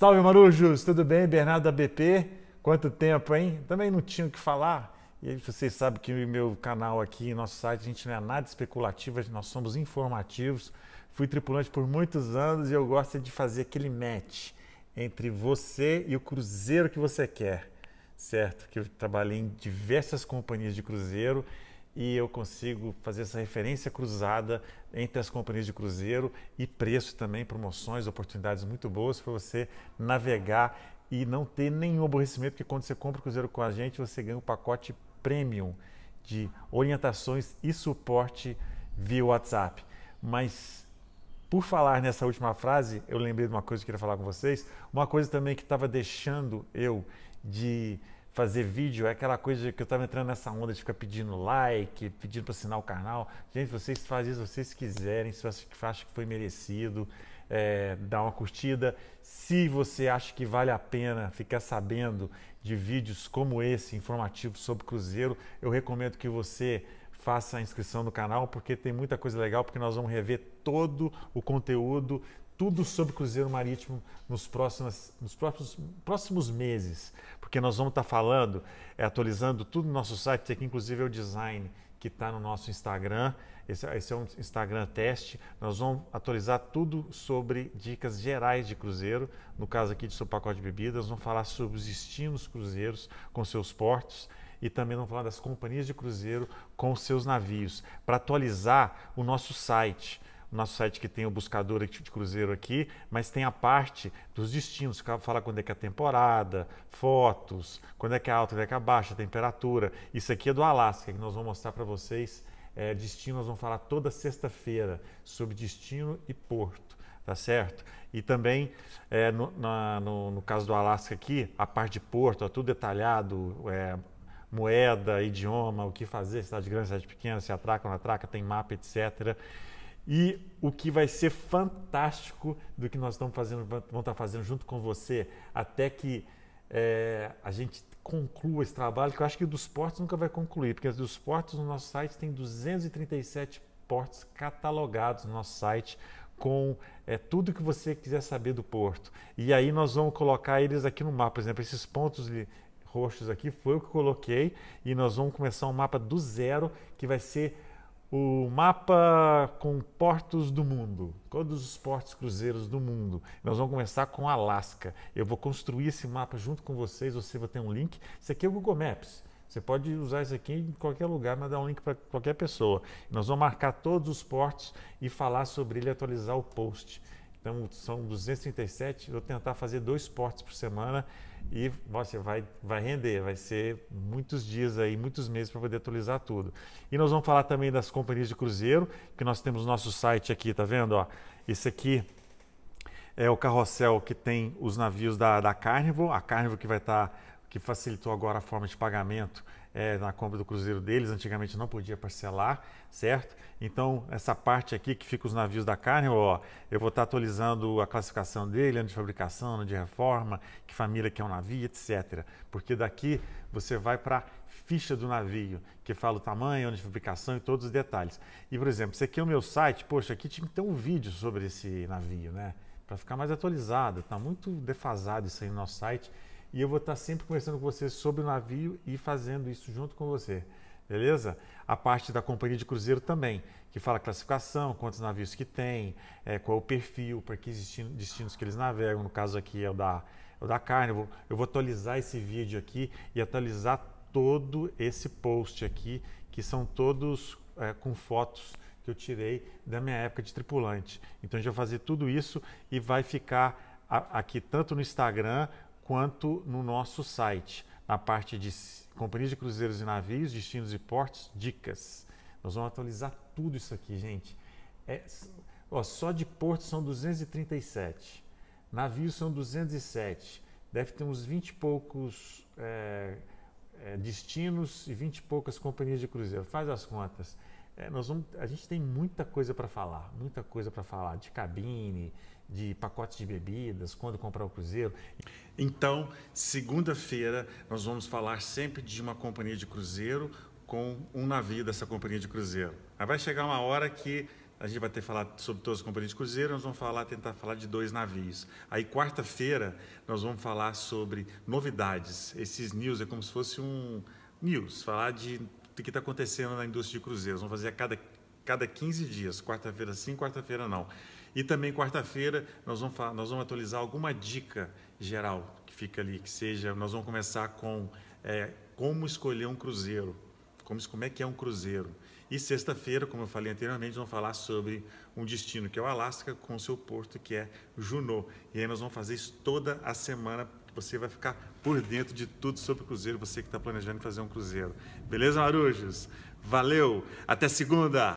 Salve Marujos, tudo bem? Bernardo da BP. Quanto tempo, hein? Também não tinha o que falar. E vocês sabem que meu canal aqui, nosso site, a gente não é nada especulativo, nós somos informativos. Fui tripulante por muitos anos e eu gosto de fazer aquele match entre você e o cruzeiro que você quer, certo? Que eu trabalhei em diversas companhias de cruzeiro e eu consigo fazer essa referência cruzada entre as companhias de cruzeiro e preço também, promoções, oportunidades muito boas para você navegar e não ter nenhum aborrecimento, porque quando você compra o cruzeiro com a gente, você ganha um pacote premium de orientações e suporte via WhatsApp. Mas por falar nessa última frase, eu lembrei de uma coisa que eu queria falar com vocês, uma coisa também que estava deixando eu de fazer vídeo é aquela coisa que eu estava entrando nessa onda de ficar pedindo like, pedindo para assinar o canal. Gente, vocês fazem isso, vocês quiserem, se você acha que foi merecido, é, dá uma curtida. Se você acha que vale a pena ficar sabendo de vídeos como esse, informativos sobre Cruzeiro, eu recomendo que você faça a inscrição no canal, porque tem muita coisa legal, porque nós vamos rever todo o conteúdo tudo sobre cruzeiro marítimo nos próximos, nos próximos, próximos meses, porque nós vamos estar tá falando, é, atualizando tudo no nosso site, tem aqui inclusive é o design que está no nosso Instagram, esse, esse, é um Instagram teste, nós vamos atualizar tudo sobre dicas gerais de cruzeiro, no caso aqui de seu pacote de bebidas, vamos falar sobre os destinos cruzeiros com seus portos, e também vamos falar das companhias de cruzeiro com seus navios, para atualizar o nosso site nosso site que tem o buscador de cruzeiro aqui, mas tem a parte dos destinos, que fala quando é que é a temporada, fotos, quando é que é alta, quando é que é baixa, temperatura. Isso aqui é do Alasca, que nós vamos mostrar para vocês. É, destino, nós vamos falar toda sexta-feira sobre destino e porto, tá certo? E também, é, no, na, no, no, caso do Alasca aqui, a parte de porto, ó, tudo detalhado, é, moeda, idioma, o que fazer, cidade grande, cidade pequena, se atraca, ou não atraca, tem mapa, etc. E o que vai ser fantástico do que nós estamos fazendo, vamos estar tá fazendo junto com você, até que é, a gente conclua esse trabalho, que eu acho que o dos portos nunca vai concluir, porque dos portos no nosso site tem 237 portos catalogados no nosso site com é, tudo que você quiser saber do porto. E aí nós vamos colocar eles aqui no mapa, por exemplo, esses pontos roxos aqui foi o que eu coloquei e nós vamos começar um mapa do zero que vai ser o mapa com portos do mundo, todos os portos cruzeiros do mundo. Nós vamos começar com Alasca. Eu vou construir esse mapa junto com vocês, você vai ter um link. Isso aqui é o Google Maps. Você pode usar isso aqui em qualquer lugar, mas dá um link para qualquer pessoa. Nós vamos marcar todos os portos e falar sobre ele, atualizar o post. Então são 237. Vou tentar fazer dois portes por semana e você vai, vai render, vai ser muitos dias aí, muitos meses para poder atualizar tudo. E nós vamos falar também das companhias de cruzeiro, que nós temos nosso site aqui, tá vendo? Ó, esse aqui é o carrossel que tem os navios da, da Carnival, a Carnival que vai estar, tá, que facilitou agora a forma de pagamento é, na compra do cruzeiro deles, antigamente não podia parcelar, certo? Então, essa parte aqui que fica os navios da carne, ó, eu vou estar tá atualizando a classificação dele, ano de fabricação, ano de reforma, que família que é um navio, etc. Porque daqui você vai para ficha do navio, que fala o tamanho, ano de fabricação e todos os detalhes. E, por exemplo, esse aqui é o meu site, poxa, aqui tinha que ter um vídeo sobre esse navio, né? Para ficar mais atualizado, está muito defasado isso aí no nosso site e eu vou estar sempre conversando com você sobre o navio e fazendo isso junto com você. Beleza? A parte da companhia de cruzeiro também, que fala classificação, quantos navios que tem, é, qual é o perfil, para que destino, destinos que eles navegam. No caso aqui é o da, é o da carne. Eu vou, eu vou atualizar esse vídeo aqui e atualizar todo esse post aqui, que são todos é, com fotos que eu tirei da minha época de tripulante. Então a gente vai fazer tudo isso e vai ficar aqui tanto no Instagram quanto no nosso site, na parte de companhias de cruzeiros e navios, destinos e portos, dicas. Nós vamos atualizar tudo isso aqui, gente. É, ó, só de portos são 237, navios são 207, deve ter uns 20 e poucos é, é, destinos e 20 e poucas companhias de cruzeiro. Faz as contas. É, nós vamos, a gente tem muita coisa para falar, muita coisa para falar de cabine, de pacotes de bebidas, quando comprar o cruzeiro. Então, segunda-feira, nós vamos falar sempre de uma companhia de cruzeiro com um navio dessa companhia de cruzeiro. Aí vai chegar uma hora que a gente vai ter falado sobre todas as companhias de cruzeiro, nós vamos falar, tentar falar de dois navios. Aí, quarta-feira, nós vamos falar sobre novidades. Esses news é como se fosse um news, falar de que está acontecendo na indústria de cruzeiros. Vamos fazer a cada, cada 15 dias, quarta-feira sim, quarta-feira não. E também quarta-feira nós vamos, nós vamos atualizar alguma dica geral que fica ali, que seja, nós vamos começar com é, como escolher um cruzeiro, como, como é que é um cruzeiro. E sexta-feira, como eu falei anteriormente, vamos falar sobre um destino que é o Alasca com seu porto que é Junô. E aí nós vamos fazer isso toda a semana. Você vai ficar por dentro de tudo sobre o Cruzeiro, você que está planejando fazer um Cruzeiro. Beleza, Marujos? Valeu! Até segunda!